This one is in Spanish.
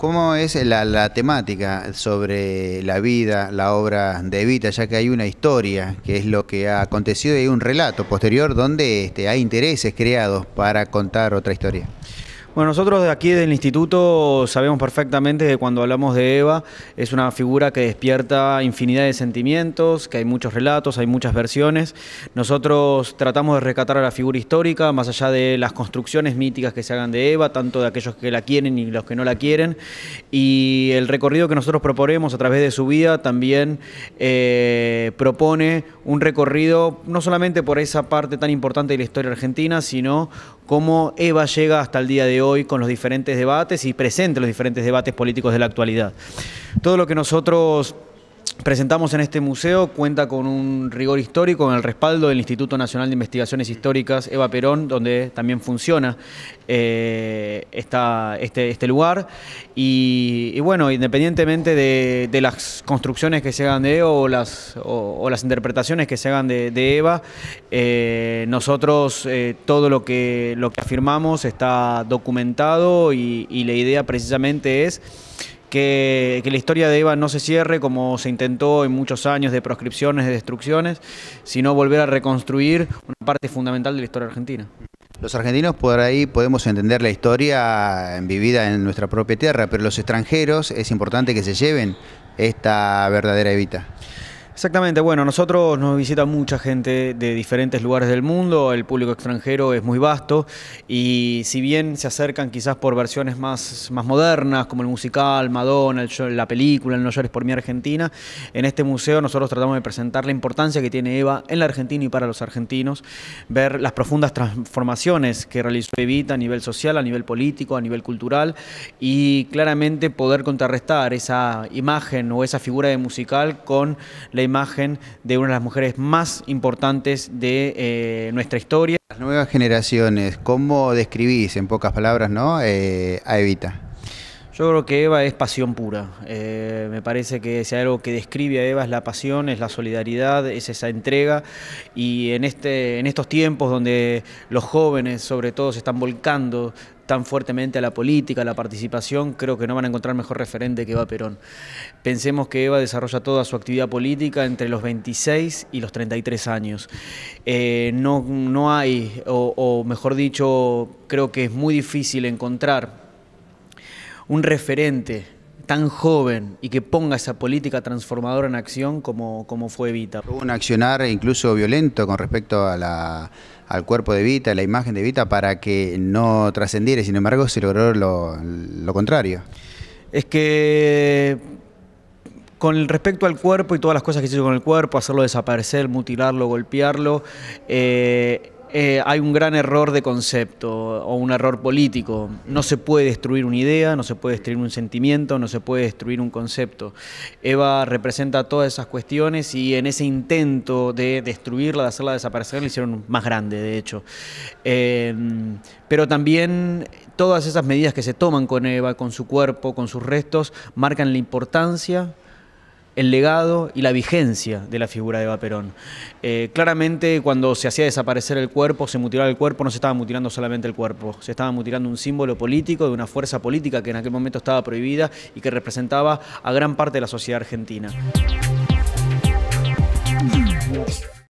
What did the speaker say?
¿Cómo es la, temática sobre la vida, la obra de Evita, ya que hay una historia, que es lo que ha acontecido y un relato posterior donde este, hay intereses creados para contar otra historia? Bueno, nosotros de aquí del instituto sabemos perfectamente que cuando hablamos de Eva es una figura que despierta infinidad de sentimientos, que hay muchos relatos, hay muchas versiones. Nosotros tratamos de rescatar a la figura histórica, más allá de las construcciones míticas que se hagan de Eva, tanto de aquellos que la quieren y los que no la quieren. Y el recorrido que nosotros proponemos a través de su vida también eh, propone un recorrido no solamente por esa parte tan importante de la historia argentina, sino cómo Eva llega hasta el día de hoy con los diferentes debates y presenta los diferentes debates políticos de la actualidad. Todo lo que nosotros presentamos en este museo cuenta con un rigor histórico, en el respaldo del Instituto Nacional de Investigaciones Históricas Eva Perón, donde también funciona eh, este, este, lugar. Y, bueno, independientemente de, las construcciones que se hagan de Eva o las, o, las interpretaciones que se hagan de, Eva, eh, nosotros eh, todo lo que, lo que afirmamos está documentado y la idea precisamente es que, la historia de Eva no se cierre como se intentó en muchos años de proscripciones, de destrucciones, sino volver a reconstruir una parte fundamental de la historia argentina. Los argentinos por ahí podemos entender la historia vivida en nuestra propia tierra, pero los extranjeros es importante que se lleven esta verdadera Evita. Exactamente, bueno, nosotros nos visita mucha gente de diferentes lugares del mundo, el público extranjero es muy vasto y si bien se acercan quizás por versiones más, más modernas como el musical, Madonna, la película, el No llores por mi Argentina, en este museo nosotros tratamos de presentar la importancia que tiene Eva en la Argentina y para los argentinos, ver las profundas transformaciones que realizó Evita a nivel social, a nivel político, a nivel cultural y claramente poder contrarrestar esa imagen o esa figura de musical con la imagen de una de las mujeres más importantes de eh, nuestra historia. Las nuevas generaciones, ¿cómo describís en pocas palabras ¿no? Eh, a Evita? Yo creo que Eva es pasión pura. Eh, me parece que si algo que describe a Eva es la pasión, es la solidaridad, es esa entrega. Y en, este, en estos tiempos donde los jóvenes, sobre todo, se están volcando tan fuertemente a la política, a la participación, creo que no van a encontrar mejor referente que Eva Perón. Pensemos que Eva desarrolla toda su actividad política entre los 26 y los 33 años. Eh, no, no hay, o mejor dicho, creo que es muy difícil encontrar un referente tan joven y que ponga esa política transformadora en acción como, como fue Vita. Hubo un accionar incluso violento con respecto a al cuerpo de Vita, la imagen de Vita, para que no trascendiera, sin embargo se logró lo, contrario. Es que con respecto al cuerpo y todas las cosas que se hizo con el cuerpo, hacerlo desaparecer, mutilarlo, golpearlo, eh, eh, hay un gran error de concepto o un error político. No se puede destruir una idea, no se puede destruir un sentimiento, no se puede destruir un concepto. Eva representa todas esas cuestiones y en ese intento de destruirla, de hacerla desaparecer, la hicieron más grande, de hecho. Eh, pero también todas esas medidas que se toman con Eva, con su cuerpo, con sus restos, marcan la importancia el legado y la vigencia de la figura de Eva Perón. Eh, claramente cuando se hacía desaparecer el cuerpo, se mutilaba el cuerpo, no se estaba mutilando solamente el cuerpo, se estaba mutilando un símbolo político de una fuerza política que en aquel momento estaba prohibida y que representaba a gran parte de la sociedad argentina.